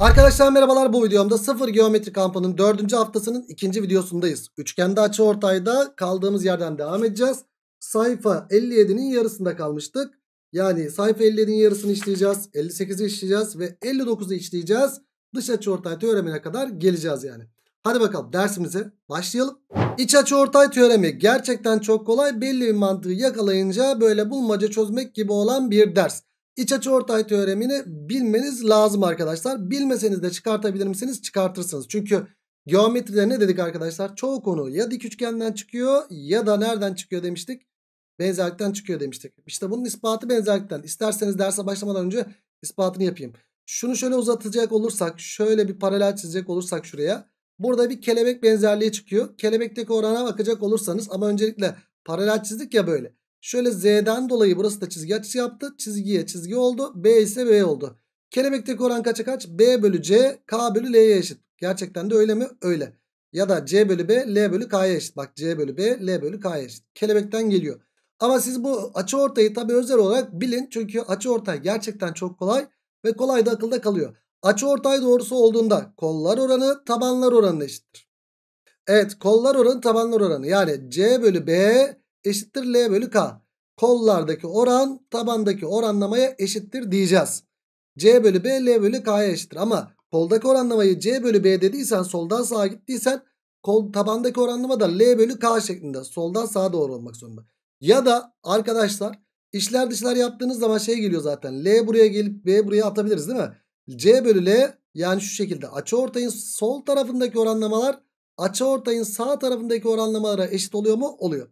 Arkadaşlar merhabalar bu videomda sıfır geometri kampının dördüncü haftasının ikinci videosundayız. Üçgende açı ortayda kaldığımız yerden devam edeceğiz. Sayfa 57'nin yarısında kalmıştık. Yani sayfa 57'nin yarısını işleyeceğiz. 58'i işleyeceğiz ve 59'u işleyeceğiz. Dış açı ortay teoremine kadar geleceğiz yani. Hadi bakalım dersimize başlayalım. İç açı ortay teoremi gerçekten çok kolay. Belli bir mantığı yakalayınca böyle bulmaca çözmek gibi olan bir ders. İç açı ortay teoremini bilmeniz lazım arkadaşlar. Bilmeseniz de çıkartabilir misiniz? Çıkartırsınız. Çünkü geometride ne dedik arkadaşlar? Çoğu konu ya dik üçgenden çıkıyor ya da nereden çıkıyor demiştik? Benzerlikten çıkıyor demiştik. İşte bunun ispatı benzerlikten. İsterseniz derse başlamadan önce ispatını yapayım. Şunu şöyle uzatacak olursak, şöyle bir paralel çizecek olursak şuraya. Burada bir kelebek benzerliği çıkıyor. Kelebekteki orana bakacak olursanız ama öncelikle paralel çizdik ya böyle. Şöyle Z'den dolayı burası da çizgi açısı yaptı. Çizgiye çizgi oldu. B ise B oldu. Kelebekteki oran kaça kaç? B bölü C K bölü L'ye eşit. Gerçekten de öyle mi? Öyle. Ya da C bölü B L bölü K'ya eşit. Bak C bölü B L bölü K'ya eşit. Kelebekten geliyor. Ama siz bu açı ortayı tabi özel olarak bilin. Çünkü açı ortay gerçekten çok kolay ve kolay da akılda kalıyor. Açı ortay doğrusu olduğunda kollar oranı tabanlar oranına eşittir. Evet kollar oranı tabanlar oranı yani C bölü B eşittir L bölü K. Kollardaki oran tabandaki oranlamaya eşittir diyeceğiz. C bölü B L bölü K'ya eşittir. Ama koldaki oranlamayı C bölü B dediysen soldan sağa gittiysen kol, tabandaki oranlama da L bölü K şeklinde soldan sağa doğru olmak zorunda. Ya da arkadaşlar işler dışlar yaptığınız zaman şey geliyor zaten. L buraya gelip B buraya atabiliriz değil mi? C bölü L yani şu şekilde açıortayın sol tarafındaki oranlamalar açıortayın sağ tarafındaki oranlamalara eşit oluyor mu? Oluyor.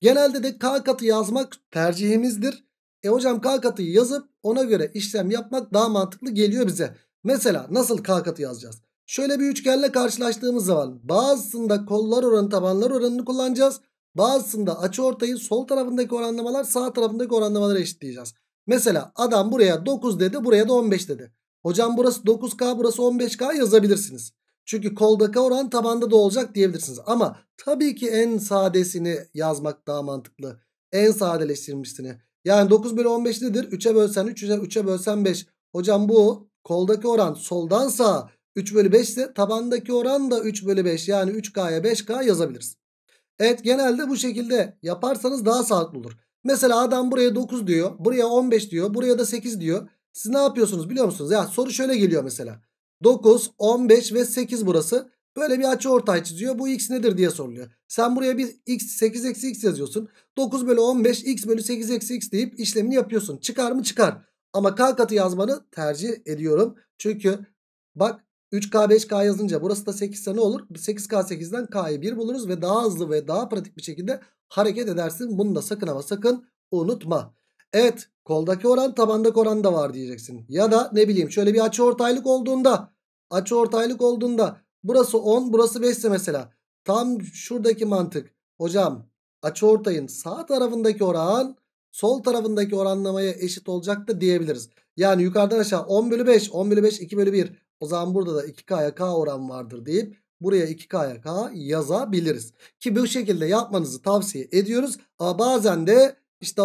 Genelde de k katı yazmak tercihimizdir. E hocam k katıyı yazıp ona göre işlem yapmak daha mantıklı geliyor bize. Mesela nasıl k katı yazacağız? Şöyle bir üçgenle karşılaştığımız zaman bazısında kollar oranı tabanlar oranını kullanacağız. Bazısında açı ortayı sol tarafındaki oranlamalar sağ tarafındaki oranlamaları eşitleyeceğiz. Mesela adam buraya 9 dedi buraya da 15 dedi. Hocam burası 9K burası 15K yazabilirsiniz. Çünkü koldaki oran tabanda da olacak diyebilirsiniz. Ama tabii ki en sadesini yazmak daha mantıklı. En sadeleştirilmişsini. Yani 9 bölü 15 nedir? 3'e bölsen 3, 3'e bölsen 5. Hocam bu koldaki oran soldan sağa 3 bölü 5 ise tabandaki oran da 3 bölü 5. Yani 3K'ya 5K yazabiliriz. Evet genelde bu şekilde yaparsanız daha sağlıklı olur. Mesela adam buraya 9 diyor. Buraya 15 diyor. Buraya da 8 diyor. Siz ne yapıyorsunuz biliyor musunuz? Ya soru şöyle geliyor mesela. 9, 15 ve 8 burası. Böyle bir açı ortay çiziyor. Bu x nedir diye soruluyor. Sen buraya bir x 8 eksi x yazıyorsun. 9 bölü 15 x bölü 8 eksi x deyip işlemini yapıyorsun. Çıkar mı çıkar. Ama k katı yazmanı tercih ediyorum. Çünkü bak 3k 5k yazınca burası da 8 ise ne olur? 8k 8'den k'yı 1 buluruz ve daha hızlı ve daha pratik bir şekilde hareket edersin. Bunu da sakın ama sakın unutma. Evet Koldaki oran tabandaki oran da var diyeceksin. Ya da ne bileyim şöyle bir açı ortaylık olduğunda açı ortaylık olduğunda burası 10 burası 5 ise mesela tam şuradaki mantık. Hocam açı ortayın sağ tarafındaki oran sol tarafındaki oranlamaya eşit olacak da diyebiliriz. Yani yukarıdan aşağı 10 bölü 5 10 bölü 5 2 bölü 1 o zaman burada da 2K'ya K oran vardır deyip buraya 2K'ya K yazabiliriz. Ki bu şekilde yapmanızı tavsiye ediyoruz. Ama bazen de işte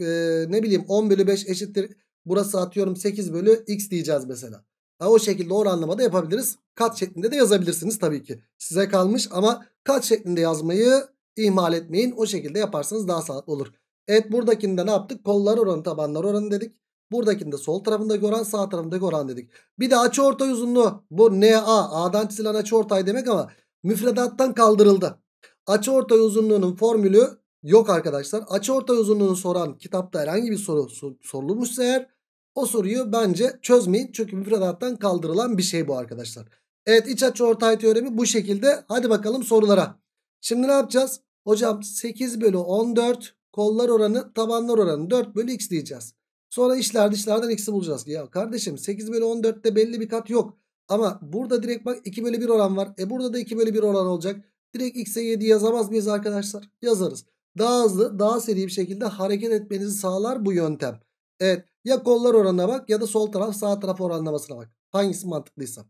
e, ne bileyim 10 bölü 5 eşittir. Burası atıyorum 8 bölü x diyeceğiz mesela. Ha, o şekilde oranlama da yapabiliriz. Kat şeklinde de yazabilirsiniz tabii ki. Size kalmış ama kat şeklinde yazmayı ihmal etmeyin. O şekilde yaparsanız daha sağlıklı olur. Evet buradakinde ne yaptık? Kollar oranı tabanlar oranı dedik. Buradakinde sol tarafındaki oran sağ tarafındaki oran dedik. Bir de açıortay uzunluğu. Bu NA A'dan çizilen açıortay demek ama müfredattan kaldırıldı. Açıortay uzunluğunun formülü Yok arkadaşlar orta uzunluğunu soran kitapta herhangi bir soru sorulmuşsa eğer o soruyu bence çözmeyin. Çünkü müfredattan kaldırılan bir şey bu arkadaşlar. Evet iç orta teoremi bu şekilde. Hadi bakalım sorulara. Şimdi ne yapacağız? Hocam 8 bölü 14 kollar oranı tabanlar oranı 4 bölü x diyeceğiz. Sonra işler dışlardan x'i bulacağız. Ya kardeşim 8 bölü 14'te belli bir kat yok. Ama burada direkt bak 2 bölü 1 oran var. E burada da 2 bölü 1 oran olacak. Direkt x'e 7 yazamaz mıyız arkadaşlar? Yazarız. Daha hızlı daha seri bir şekilde hareket etmenizi sağlar bu yöntem. Evet ya kollar oranına bak ya da sol taraf sağ taraf oranlamasına bak. Hangisi mantıklıysa.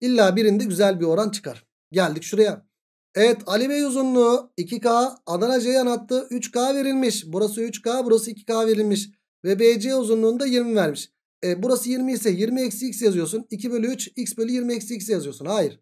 İlla birinde güzel bir oran çıkar. Geldik şuraya. Evet Ali Bey uzunluğu 2K Adana Ceyhan hattı 3K verilmiş. Burası 3K burası 2K verilmiş. Ve BC uzunluğunda 20 vermiş. E, burası 20 ise 20 eksi x yazıyorsun. 2 bölü 3 x bölü 20 eksi x yazıyorsun. Hayır.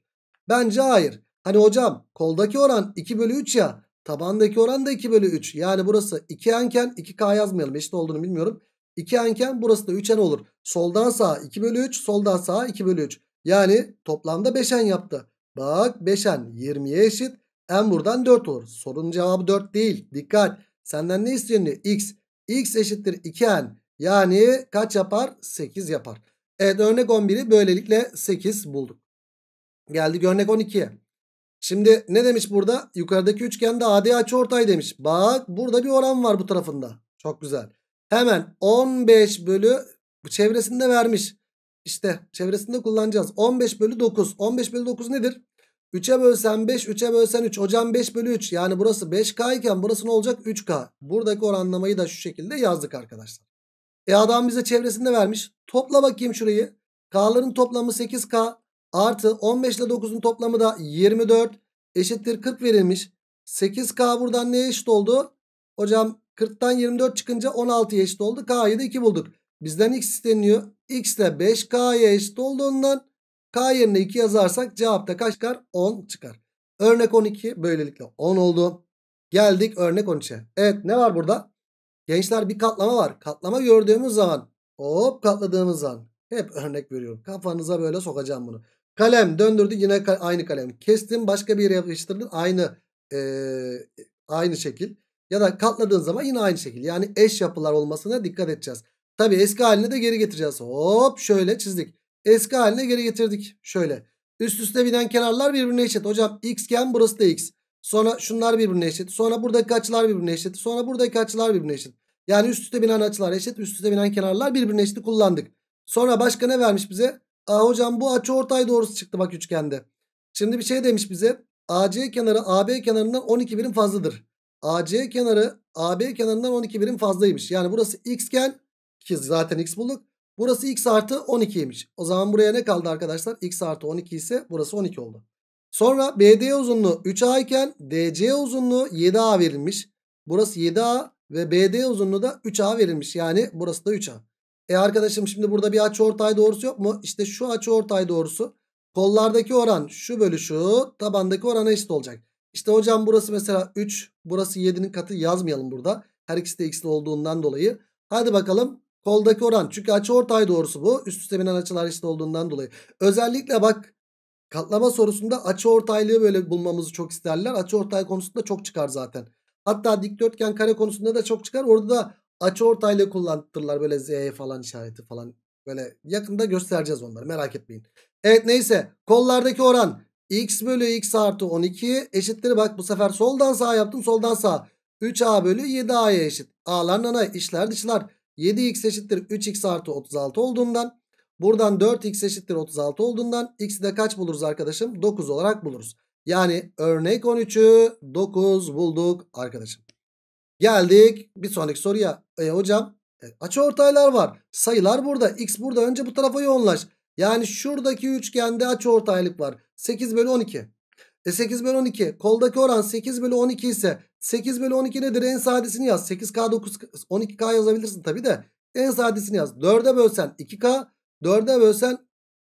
Bence hayır. Hani hocam koldaki oran 2 bölü 3 ya. Tabandaki oran da 2 bölü 3. Yani burası 2 enken, iken 2k yazmayalım. Eşit olduğunu bilmiyorum. 2 enken, burası da 3n olur. Soldan sağa 2 bölü 3. Soldan sağa 2 bölü 3. Yani toplamda 5n yaptı. Bak 5n 20'ye eşit. n buradan 4 olur. Sorunun cevabı 4 değil. Dikkat. Senden ne istiyor? X. X eşittir 2n. Yani kaç yapar? 8 yapar. Evet örnek 11'i böylelikle 8 bulduk. Geldik örnek 12'ye. Şimdi ne demiş burada? Yukarıdaki üçgende AD açı ortay demiş. Bak burada bir oran var bu tarafında. Çok güzel. Hemen 15 bölü çevresinde vermiş. İşte çevresinde kullanacağız. 15 bölü 9. 15 bölü 9 nedir? 3'e bölsen 5, 3'e bölsen 3. Hocam 5 bölü 3. Yani burası 5K iken burası ne olacak? 3K. Buradaki oranlamayı da şu şekilde yazdık arkadaşlar. E adam bize çevresinde vermiş. Topla bakayım şurayı. K'ların toplamı 8K. Artı 15 ile 9'un toplamı da 24 eşittir 40 verilmiş. 8K buradan neye eşit oldu? Hocam 40'tan 24 çıkınca 16'ya eşit oldu. K'yı da 2 bulduk. Bizden x isteniyor. X de 5K'ya eşit olduğundan K yerine 2 yazarsak cevapta kaç çıkar? 10 çıkar. Örnek 12 böylelikle 10 oldu. Geldik örnek 13'e. Evet ne var burada? Gençler bir katlama var. Katlama gördüğümüz zaman hop katladığımız zaman hep örnek veriyorum. Kafanıza böyle sokacağım bunu. Kalem döndürdü yine ka aynı kalem. Kestim başka bir yere yapıştırdın aynı e, aynı şekil. Ya da katladığın zaman yine aynı şekil. Yani eş yapılar olmasına dikkat edeceğiz. Tabi eski haline de geri getireceğiz. Hop şöyle çizdik. Eski haline geri getirdik. Şöyle. Üst üste binen kenarlar birbirine eşit. Hocam x'ken burası da x. Sonra şunlar birbirine eşit. Sonra buradaki açılar birbirine eşit. Sonra buradaki açılar birbirine eşit. Yani üst üste binen açılar eşit. Üst üste binen kenarlar birbirine eşit kullandık. Sonra başka ne vermiş bize? Aa, hocam bu açı ortay doğrusu çıktı bak üçgende. Şimdi bir şey demiş bize. AC kenarı AB kenarından 12 birim fazladır. AC kenarı AB kenarından 12 birim fazlaymış. Yani burası xken ki zaten x bulduk. Burası x artı 12'ymiş. O zaman buraya ne kaldı arkadaşlar? x artı 12 ise burası 12 oldu. Sonra BD uzunluğu 3A iken DC uzunluğu 7A verilmiş. Burası 7A ve BD uzunluğu da 3A verilmiş. Yani burası da 3A. E arkadaşım şimdi burada bir açı ortay doğrusu yok mu? İşte şu açı ortay doğrusu kollardaki oran şu bölü şu tabandaki orana eşit olacak. İşte hocam burası mesela 3 burası 7'nin katı yazmayalım burada. Her ikisi de x'li olduğundan dolayı. Hadi bakalım koldaki oran çünkü açı ortay doğrusu bu. Üst üste binen açılar eşit olduğundan dolayı. Özellikle bak katlama sorusunda açı ortaylığı böyle bulmamızı çok isterler. Açı ortay konusunda çok çıkar zaten. Hatta dikdörtgen kare konusunda da çok çıkar. Orada da Açı ortayla kullandırırlar böyle Z falan işareti falan. Böyle yakında göstereceğiz onları merak etmeyin. Evet neyse kollardaki oran x bölü x artı 12 eşittir. Bak bu sefer soldan sağa yaptım soldan sağa. 3a bölü 7a'ya eşit. A'lar ana işler dışlar. 7x eşittir 3x artı 36 olduğundan. Buradan 4x eşittir 36 olduğundan x'i de kaç buluruz arkadaşım? 9 olarak buluruz. Yani örnek 13'ü 9 bulduk arkadaşım. Geldik bir sonraki soruya. E, hocam e, açı ortaylar var. Sayılar burada. X burada. Önce bu tarafa yoğunlaş. Yani şuradaki üçgende açı ortaylık var. 8 bölü 12. E 8 bölü 12. Koldaki oran 8 bölü 12 ise 8 bölü 12 nedir? En sadesini yaz. 8K 9 12K yazabilirsin tabi de. En sadesini yaz. 4'e bölsen 2K. 4'e bölsen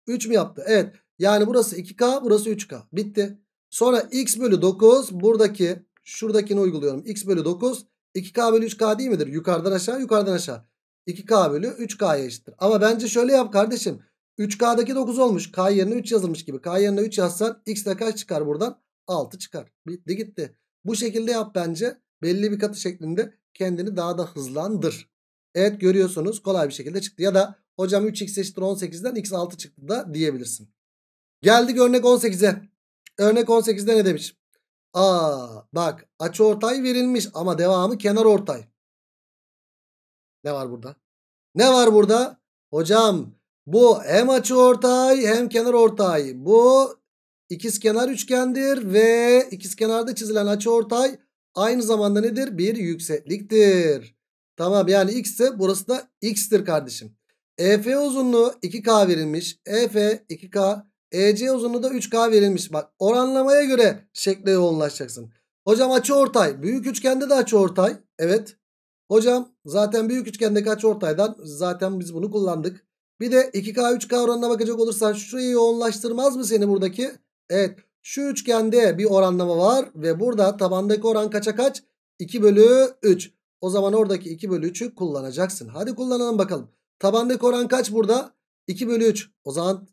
3 mü yaptı? Evet. Yani burası 2K burası 3K. Bitti. Sonra X bölü 9 buradaki şuradakini uyguluyorum. X bölü 9 2K bölü 3K değil midir? Yukarıdan aşağı yukarıdan aşağı. 2K bölü 3K'ya eşittir. Ama bence şöyle yap kardeşim. 3K'daki 9 olmuş. K yerine 3 yazılmış gibi. K yerine 3 yazsan x de kaç çıkar buradan? 6 çıkar. Bitti gitti. Bu şekilde yap bence. Belli bir katı şeklinde kendini daha da hızlandır. Evet görüyorsunuz kolay bir şekilde çıktı. Ya da hocam 3x eşittir 18'den x 6 çıktı da diyebilirsin. Geldik örnek 18'e. Örnek 18'de ne demiş? A bak açı ortay verilmiş ama devamı kenar ortay. Ne var burada? Ne var burada? Hocam bu hem açı ortay hem kenar ortay. Bu ikiz kenar üçgendir ve ikiz kenarda çizilen açı ortay aynı zamanda nedir? Bir yüksekliktir. Tamam yani x ise burası da x'tir kardeşim. EF uzunluğu 2K verilmiş. EF 2K EC uzunluğu da 3K verilmiş. Bak oranlamaya göre şekle yoğunlaşacaksın. Hocam açı ortay. Büyük üçgende de açı ortay. Evet. Hocam zaten büyük üçgendeki açı ortaydan zaten biz bunu kullandık. Bir de 2K 3K oranına bakacak olursan şurayı yoğunlaştırmaz mı seni buradaki? Evet. Şu üçgende bir oranlama var ve burada tabandaki oran kaça kaç? 2 bölü 3. O zaman oradaki 2 bölü 3'ü kullanacaksın. Hadi kullanalım bakalım. Tabandaki oran kaç burada? 2 bölü 3. O zaman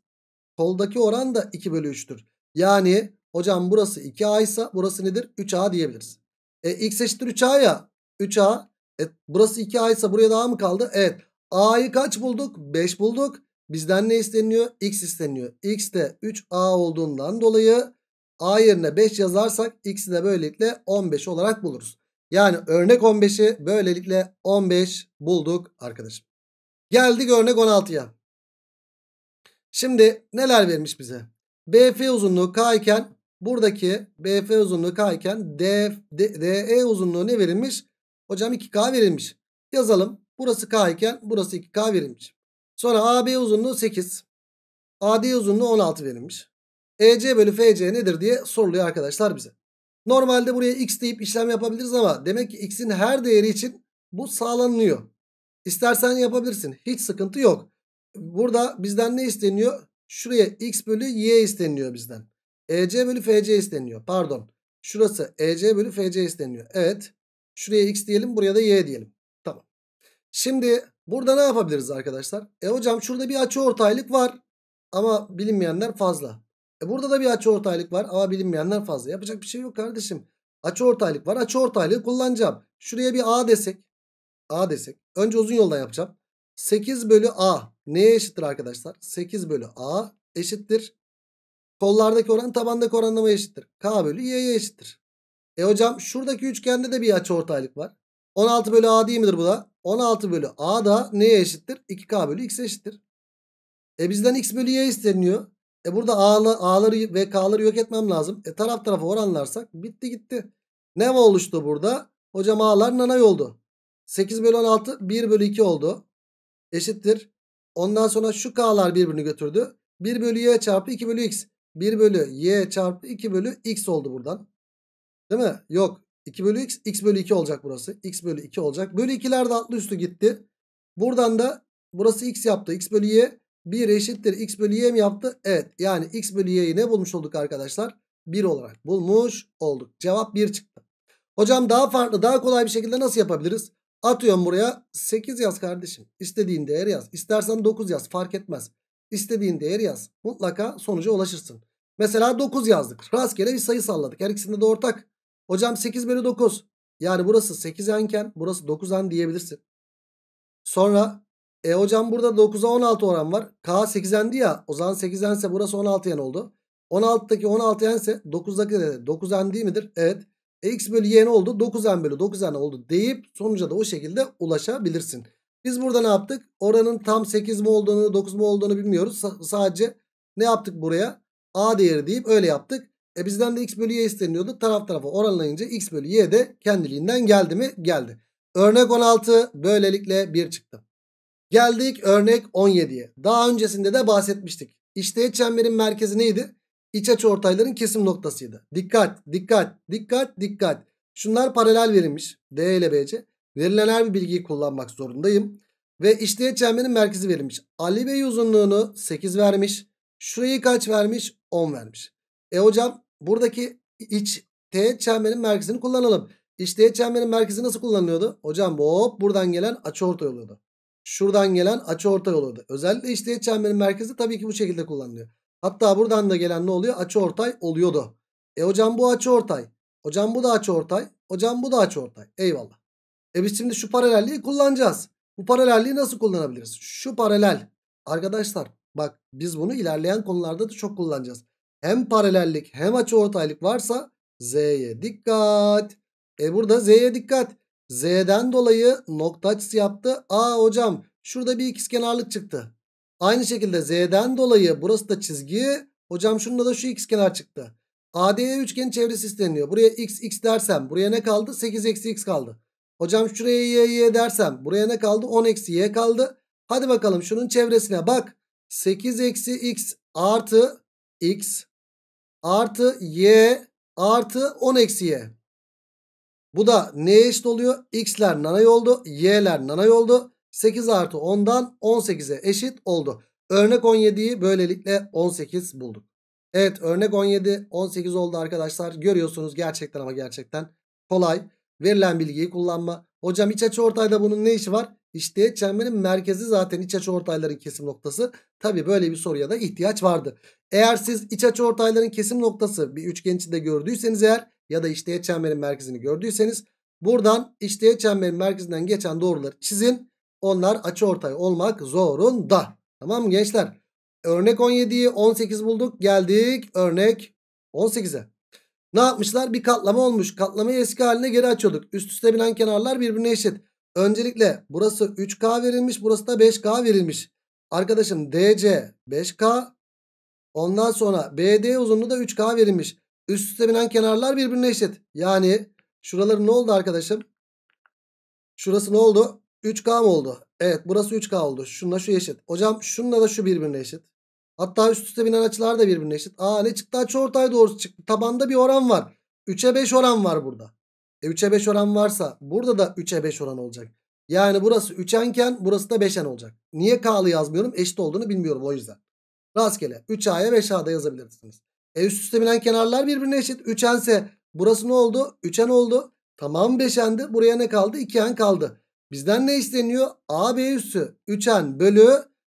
Soldaki oran da 2 bölü 3'tür. Yani hocam burası 2A ise burası nedir? 3A diyebiliriz. E, x eşittir 3A ya. 3A. E, burası 2A ise buraya daha mı kaldı? Evet. A'yı kaç bulduk? 5 bulduk. Bizden ne isteniyor? X isteniyor. X de 3A olduğundan dolayı A yerine 5 yazarsak X'i de böylelikle 15 olarak buluruz. Yani örnek 15'i böylelikle 15 bulduk arkadaşım. Geldik örnek 16'ya. Şimdi neler vermiş bize? BF uzunluğu K iken buradaki BF uzunluğu K iken DE uzunluğu ne verilmiş? Hocam 2K verilmiş. Yazalım. Burası K iken burası 2K verilmiş. Sonra AB uzunluğu 8. AD uzunluğu 16 verilmiş. EC bölü FC nedir diye soruluyor arkadaşlar bize. Normalde buraya x deyip işlem yapabiliriz ama demek ki x'in her değeri için bu sağlanıyor. İstersen yapabilirsin. Hiç sıkıntı yok burada bizden ne isteniyor? Şuraya x bölü y isteniyor bizden. EC bölü FC isteniyor. Pardon. Şurası EC bölü FC isteniyor. Evet. Şuraya x diyelim. Buraya da y diyelim. Tamam. Şimdi burada ne yapabiliriz arkadaşlar? E hocam şurada bir açı ortaylık var. Ama bilinmeyenler fazla. E burada da bir açı ortaylık var ama bilinmeyenler fazla. Yapacak bir şey yok kardeşim. Açı ortaylık var. Açı ortaylığı kullanacağım. Şuraya bir A desek. A desek. Önce uzun yoldan yapacağım. 8 bölü A neye eşittir arkadaşlar? 8 bölü A eşittir. Kollardaki oran tabandaki oranlama eşittir. K bölü Y'ye eşittir. E hocam şuradaki üçgende de bir açıortaylık var. 16 bölü A değil midir bu da? 16 bölü A da neye eşittir? 2K bölü X eşittir. E bizden X bölü Y isteniyor. E burada A'la, A'ları ve K'ları yok etmem lazım. E taraf tarafa oranlarsak bitti gitti. Ne oluştu burada? Hocam A'lar nanay oldu. 8 bölü 16 1 bölü 2 oldu eşittir. Ondan sonra şu k'lar birbirini götürdü. 1 bölü y çarpı 2 bölü x. 1 bölü y çarpı 2 bölü x oldu buradan. Değil mi? Yok. 2 bölü x. x bölü 2 olacak burası. x bölü 2 olacak. Bölü 2'ler de altlı üstü gitti. Buradan da burası x yaptı. x bölü y. 1 eşittir. x bölü y mi yaptı? Evet. Yani x bölü y'yi ne bulmuş olduk arkadaşlar? 1 olarak bulmuş olduk. Cevap 1 çıktı. Hocam daha farklı daha kolay bir şekilde nasıl yapabiliriz? Atıyorum buraya 8 yaz kardeşim. İstediğin değer yaz. İstersen 9 yaz fark etmez. İstediğin değer yaz. Mutlaka sonuca ulaşırsın. Mesela 9 yazdık. Rastgele bir sayı salladık. Her ikisinde de ortak. Hocam 8 bölü 9. Yani burası 8 enken burası 9 en diyebilirsin. Sonra e hocam burada 9'a 16 oran var. K 8n'di ya. O zaman 8n ise burası 16n oldu. 16'daki 16n ise 9'daki de 9n değil midir? Evet. X bölü y ne oldu? 9n bölü 9n oldu deyip sonuca da o şekilde ulaşabilirsin. Biz burada ne yaptık? Oranın tam 8 mi olduğunu 9 mu olduğunu bilmiyoruz. S sadece ne yaptık buraya? A değeri deyip öyle yaptık. E bizden de x bölü y isteniyordu. Taraf tarafa oranlayınca x bölü y de kendiliğinden geldi mi? Geldi. Örnek 16 böylelikle 1 çıktı. Geldik örnek 17'ye. Daha öncesinde de bahsetmiştik. İşte çemberin merkezi neydi? iç açı ortayların kesim noktasıydı. Dikkat, dikkat, dikkat, dikkat. Şunlar paralel verilmiş. D ile BC. Verilen her bir bilgiyi kullanmak zorundayım. Ve işleyet çemberin merkezi verilmiş. Ali Bey uzunluğunu 8 vermiş. Şurayı kaç vermiş? 10 vermiş. E hocam buradaki iç teğet çemberin merkezini kullanalım. İç teğet çemberin merkezi nasıl kullanılıyordu? Hocam hop buradan gelen açı ortay oluyordu. Şuradan gelen açı ortay oluyordu. Özellikle iç teğet çemberin merkezi tabii ki bu şekilde kullanılıyor. Hatta buradan da gelen ne oluyor? Açı ortay oluyordu. E hocam bu açı ortay. Hocam bu da açı ortay. Hocam bu da açı ortay. Eyvallah. E biz şimdi şu paralelliği kullanacağız. Bu paralelliği nasıl kullanabiliriz? Şu paralel. Arkadaşlar bak biz bunu ilerleyen konularda da çok kullanacağız. Hem paralellik hem açı ortaylık varsa Z'ye dikkat. E burada Z'ye dikkat. Z'den dolayı nokta açısı yaptı. Aa hocam şurada bir ikizkenarlık çıktı. Aynı şekilde z'den dolayı burası da çizgi. Hocam şunda da şu x kenar çıktı. ADE üçgenin çevresi isteniyor. Buraya x x dersem buraya ne kaldı? 8 eksi x kaldı. Hocam şuraya y y dersem buraya ne kaldı? 10 eksi y kaldı. Hadi bakalım şunun çevresine bak. 8 eksi x artı x artı y artı 10 eksi y. Bu da neye eşit oluyor? X'ler nanay oldu. Y'ler nanay oldu. 8 artı 10'dan 18'e eşit oldu. Örnek 17'yi böylelikle 18 bulduk. Evet örnek 17 18 oldu arkadaşlar. Görüyorsunuz gerçekten ama gerçekten kolay. Verilen bilgiyi kullanma. Hocam iç açı ortayda bunun ne işi var? İşte çemberin merkezi zaten iç açı ortayların kesim noktası. Tabi böyle bir soruya da ihtiyaç vardı. Eğer siz iç açı ortayların kesim noktası bir üçgen içinde gördüyseniz eğer ya da işte çemberin merkezini gördüyseniz buradan işte çemberin merkezinden geçen doğruları çizin onlar açı ortay olmak zorunda. Tamam mı gençler? Örnek 17'yi 18 bulduk. Geldik örnek 18'e. Ne yapmışlar? Bir katlama olmuş. Katlamayı eski haline geri açıyorduk. Üst üste binen kenarlar birbirine eşit. Öncelikle burası 3K verilmiş. Burası da 5K verilmiş. Arkadaşım DC 5K. Ondan sonra BD uzunluğu da 3K verilmiş. Üst üste binen kenarlar birbirine eşit. Yani şuraları ne oldu arkadaşım? Şurası ne oldu? 3K mı oldu? Evet burası 3K oldu. Şununla şu eşit. Hocam şununla da şu birbirine eşit. Hatta üst üste binen açılar da birbirine eşit. Aa ne çıktı? Açıortay doğrusu çıktı. Tabanda bir oran var. 3'e 5 oran var burada. E 3'e 5 oran varsa burada da 3'e 5 oran olacak. Yani burası 3'enken burası da 5'en olacak. Niye K'lı yazmıyorum? Eşit olduğunu bilmiyorum o yüzden. Rastgele 3A'ya 5A'da yazabilirsiniz. E üst üste binen kenarlar birbirine eşit. 3'ense burası ne oldu? 3'en oldu. Tamam 5'endi. Buraya ne kaldı? 2'en kaldı. Bizden ne isteniyor? AB üssü 3n bölü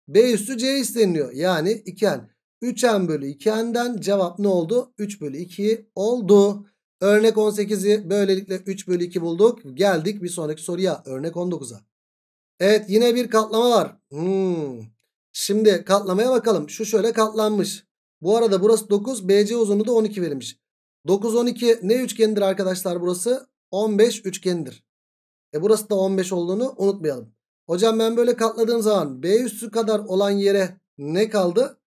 B üssü C isteniyor. Yani 2n. 3n bölü 2n'den cevap ne oldu? 3 bölü 2 oldu. Örnek 18'i böylelikle 3 bölü 2 bulduk. Geldik bir sonraki soruya. Örnek 19'a. Evet yine bir katlama var. Hmm. Şimdi katlamaya bakalım. Şu şöyle katlanmış. Bu arada burası 9. BC uzunluğu da 12 verilmiş. 9, 12 ne üçgenidir arkadaşlar burası? 15 üçgenidir. E burası da 15 olduğunu unutmayalım. Hocam ben böyle katladığım zaman B üstü kadar olan yere ne kaldı?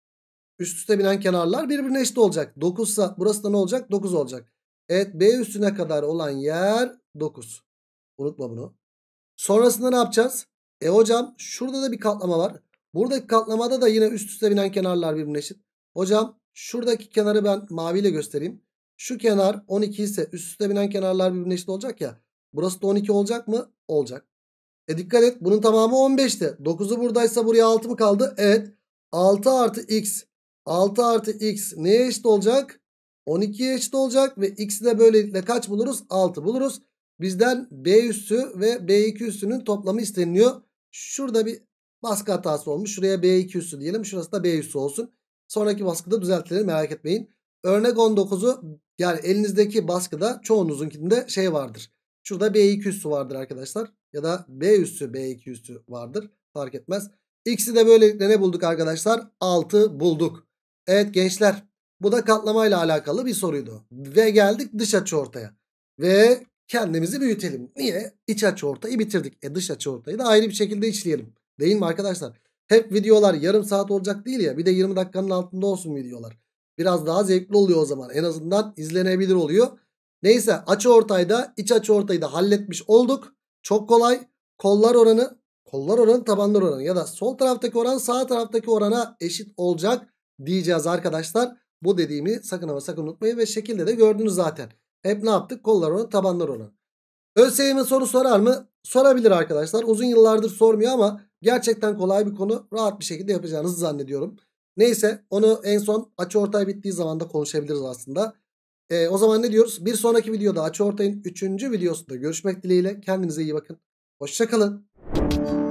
Üst üste binen kenarlar birbirine eşit olacak. 9 ise burası da ne olacak? 9 olacak. Evet B üstüne kadar olan yer 9. Unutma bunu. Sonrasında ne yapacağız? E hocam şurada da bir katlama var. Buradaki katlamada da yine üst üste binen kenarlar birbirine eşit. Hocam şuradaki kenarı ben maviyle göstereyim. Şu kenar 12 ise üst üste binen kenarlar birbirine eşit olacak ya. Burası da 12 olacak mı? Olacak. E dikkat et bunun tamamı 15'ti. 9'u buradaysa buraya 6 mı kaldı? Evet. 6 artı x. 6 artı x neye eşit olacak? 12'ye eşit olacak ve x'i de böylelikle kaç buluruz? 6 buluruz. Bizden b üssü ve b2 üssünün toplamı isteniliyor. Şurada bir baskı hatası olmuş. Şuraya b2 üssü diyelim. Şurası da b üssü olsun. Sonraki baskıda düzeltilir merak etmeyin. Örnek 19'u yani elinizdeki baskıda çoğunuzunkinde şey vardır. Şurada B2 üssü vardır arkadaşlar. Ya da B üssü B2 üssü vardır. Fark etmez. X'i de böylelikle ne bulduk arkadaşlar? 6 bulduk. Evet gençler bu da katlamayla alakalı bir soruydu. Ve geldik dış açı ortaya. Ve kendimizi büyütelim. Niye? İç açı ortayı bitirdik. E dış açı ortayı da ayrı bir şekilde işleyelim. Değil mi arkadaşlar? Hep videolar yarım saat olacak değil ya. Bir de 20 dakikanın altında olsun videolar. Biraz daha zevkli oluyor o zaman. En azından izlenebilir oluyor. Neyse açı ortayda iç açı ortayı da halletmiş olduk. Çok kolay. Kollar oranı kollar oranı tabanlar oranı ya da sol taraftaki oran sağ taraftaki orana eşit olacak diyeceğiz arkadaşlar. Bu dediğimi sakın ama sakın unutmayın ve şekilde de gördünüz zaten. Hep ne yaptık? Kollar oranı tabanlar oranı. ÖSYM soru sorar mı? Sorabilir arkadaşlar. Uzun yıllardır sormuyor ama gerçekten kolay bir konu. Rahat bir şekilde yapacağınızı zannediyorum. Neyse onu en son açı ortay bittiği zaman da konuşabiliriz aslında. E, o zaman ne diyoruz? Bir sonraki videoda ortayın 3. videosunda görüşmek dileğiyle. Kendinize iyi bakın. Hoşçakalın.